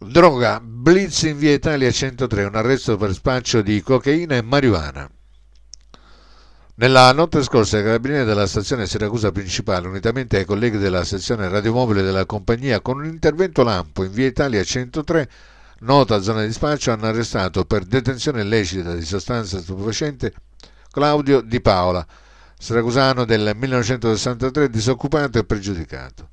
Droga, blitz in via Italia 103, un arresto per spaccio di cocaina e marijuana. Nella notte scorsa i carabinieri della stazione Siracusa principale, unitamente ai colleghi della sezione radiomobile della compagnia, con un intervento lampo in via Italia 103, nota zona di spaccio, hanno arrestato per detenzione illecita di sostanza stupefacente Claudio Di Paola, siracusano del 1963, disoccupato e pregiudicato.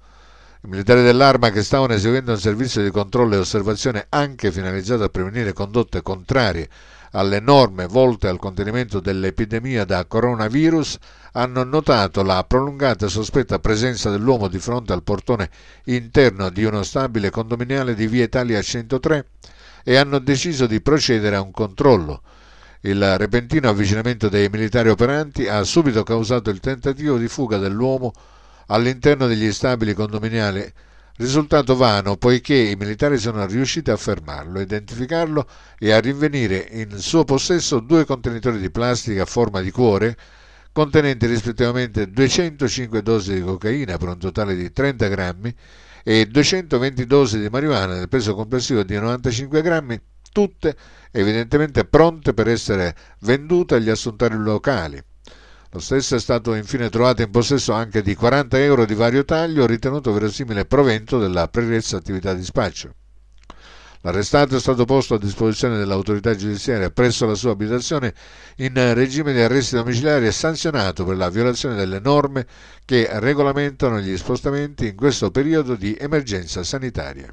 I militari dell'arma che stavano eseguendo un servizio di controllo e osservazione anche finalizzato a prevenire condotte contrarie alle norme volte al contenimento dell'epidemia da coronavirus hanno notato la prolungata e sospetta presenza dell'uomo di fronte al portone interno di uno stabile condominiale di via Italia 103 e hanno deciso di procedere a un controllo. Il repentino avvicinamento dei militari operanti ha subito causato il tentativo di fuga dell'uomo all'interno degli stabili condominiali, risultato vano poiché i militari sono riusciti a fermarlo, identificarlo e a rinvenire in suo possesso due contenitori di plastica a forma di cuore contenenti rispettivamente 205 dosi di cocaina per un totale di 30 grammi e 220 dosi di marijuana del peso complessivo di 95 grammi, tutte evidentemente pronte per essere vendute agli assuntari locali. Lo stesso è stato infine trovato in possesso anche di 40 euro di vario taglio, ritenuto verosimile provento della pregressa attività di spaccio. L'arrestato è stato posto a disposizione dell'autorità giudiziaria presso la sua abitazione in regime di arresti domiciliari e sanzionato per la violazione delle norme che regolamentano gli spostamenti in questo periodo di emergenza sanitaria.